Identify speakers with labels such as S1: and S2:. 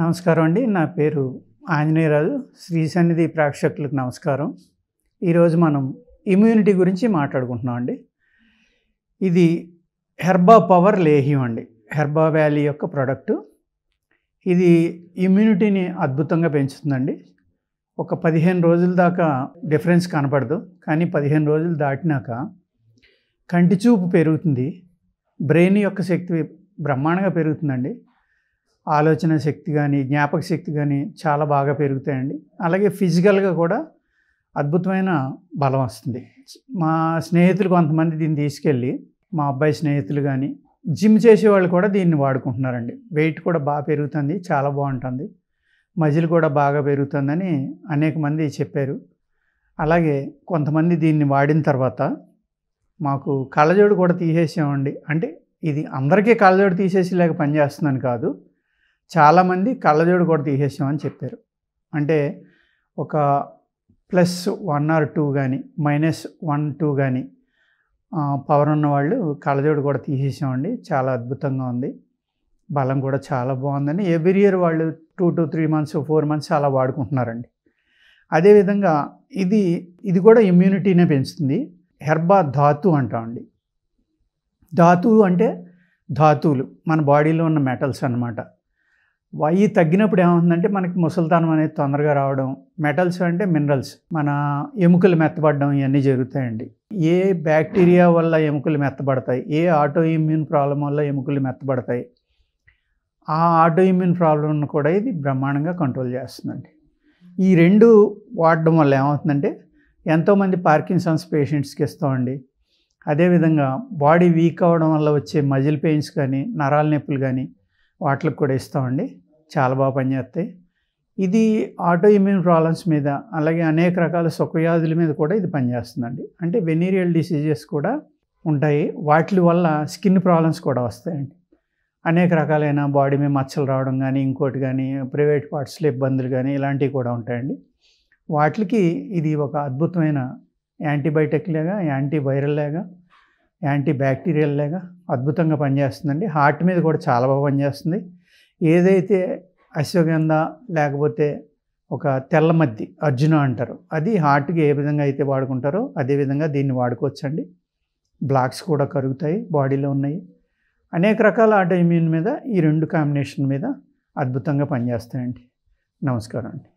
S1: నమస్కారం అండి నా పేరు ఆంజనేయరాజు శ్రీ సన్నిధి ప్రేక్షకులకు నమస్కారం ఈరోజు మనం ఇమ్యూనిటీ గురించి మాట్లాడుకుంటున్నాం అండి ఇది హెర్బా పవర్ లేహ్యం అండి హెర్బా వ్యాలీ యొక్క ప్రోడక్ట్ ఇది ఇమ్యూనిటీని అద్భుతంగా పెంచుతుందండి ఒక పదిహేను రోజుల దాకా డిఫరెన్స్ కనపడదు కానీ పదిహేను రోజులు దాటినాక కంటి చూపు పెరుగుతుంది బ్రెయిన్ యొక్క శక్తి బ్రహ్మాండంగా పెరుగుతుందండి ఆలోచన శక్తి కానీ జ్ఞాపక శక్తి కానీ చాలా బాగా పెరుగుతాయండి అలాగే ఫిజికల్గా కూడా అద్భుతమైన బలం వస్తుంది మా స్నేహితులు కొంతమంది దీన్ని తీసుకెళ్ళి మా అబ్బాయి స్నేహితులు కానీ జిమ్ చేసేవాళ్ళు కూడా దీన్ని వాడుకుంటున్నారండి వెయిట్ కూడా బాగా పెరుగుతుంది చాలా బాగుంటుంది మజిల్ కూడా బాగా పెరుగుతుందని అనేక మంది చెప్పారు అలాగే కొంతమంది దీన్ని వాడిన తర్వాత మాకు కళ్ళజోడు కూడా తీసేసామండి అంటే ఇది అందరికీ కళ్ళజోడు తీసేసి లేక పనిచేస్తుందని కాదు చాలామంది కళ్ళజోడు కూడా తీసేసామని చెప్పారు అంటే ఒక ప్లస్ వన్ ఆర్ టూ కానీ మైనస్ వన్ టూ కానీ పవర్ ఉన్న వాళ్ళు కళ్ళజోడు కూడా తీసేసామండి చాలా అద్భుతంగా ఉంది బలం కూడా చాలా బాగుందని ఎవ్రీ ఇయర్ వాళ్ళు two to three months four months అలా వాడుకుంటున్నారండి అదేవిధంగా ఇది ఇది కూడా ఇమ్యూనిటీనే పెంచుతుంది హెర్బా ధాతు అంటామండి ధాతు అంటే ధాతువులు మన బాడీలో ఉన్న మెటల్స్ అనమాట వయ్యి తగ్గినప్పుడు ఏమవుతుందంటే మనకి ముసల్తానం అనేది తొందరగా రావడం మెటల్స్ అంటే మినరల్స్ మన ఎముకలు మెత్తబడడం ఇవన్నీ జరుగుతాయండి ఏ బ్యాక్టీరియా వల్ల ఎముకలు మెత్తబడతాయి ఏ ఆటో ఇమ్యూన్ ప్రాబ్లం వల్ల ఎముకలు మెత్తబడతాయి ఆ ఆటో ఇమ్యూన్ ప్రాబ్లంను కూడా ఇది బ్రహ్మాండంగా కంట్రోల్ చేస్తుందండి ఈ రెండు వాడడం వల్ల ఏమవుతుందంటే ఎంతోమంది పార్కిన్సన్స్ పేషెంట్స్కి ఇస్తామండి అదేవిధంగా బాడీ వీక్ అవ్వడం వల్ల వచ్చే మజిల్ పెయిన్స్ కానీ నరాల నొప్పులు కానీ వాటికి కూడా ఇస్తామండి చాలా బాగా పనిచేస్తాయి ఇది ఆటో ఇమ్యూన్ ప్రాబ్లమ్స్ మీద అలాగే అనేక రకాల సుఖవ్యాధుల మీద కూడా ఇది పనిచేస్తుందండి అంటే వెనీరియల్ డిసీజెస్ కూడా ఉంటాయి వాటి వల్ల స్కిన్ ప్రాబ్లమ్స్ కూడా వస్తాయండి అనేక రకాలైన బాడీ మీద మచ్చలు రావడం కానీ ఇంకోటి కానీ ప్రైవేట్ పార్ట్స్లో ఇబ్బందులు కానీ ఇలాంటివి కూడా ఉంటాయండి వాటికి ఇది ఒక అద్భుతమైన యాంటీబయాటిక్ లాగా యాంటీవైరల్ లాగా యాంటీ బ్యాక్టీరియల్ లాగా అద్భుతంగా పనిచేస్తుందండి హార్ట్ మీద కూడా చాలా బాగా పనిచేస్తుంది ఏదైతే అశ్వగంధ లేకపోతే ఒక తెల్లమద్ది అర్జున అంటారు అది హార్ట్కి ఏ విధంగా అయితే వాడుకుంటారో అదేవిధంగా దీన్ని వాడుకోవచ్చండి బ్లాక్స్ కూడా కరుగుతాయి బాడీలో ఉన్నాయి అనేక రకాల ఆటో ఇమ్యూన్ మీద ఈ రెండు కాంబినేషన్ మీద అద్భుతంగా పనిచేస్తాయండి నమస్కారం అండి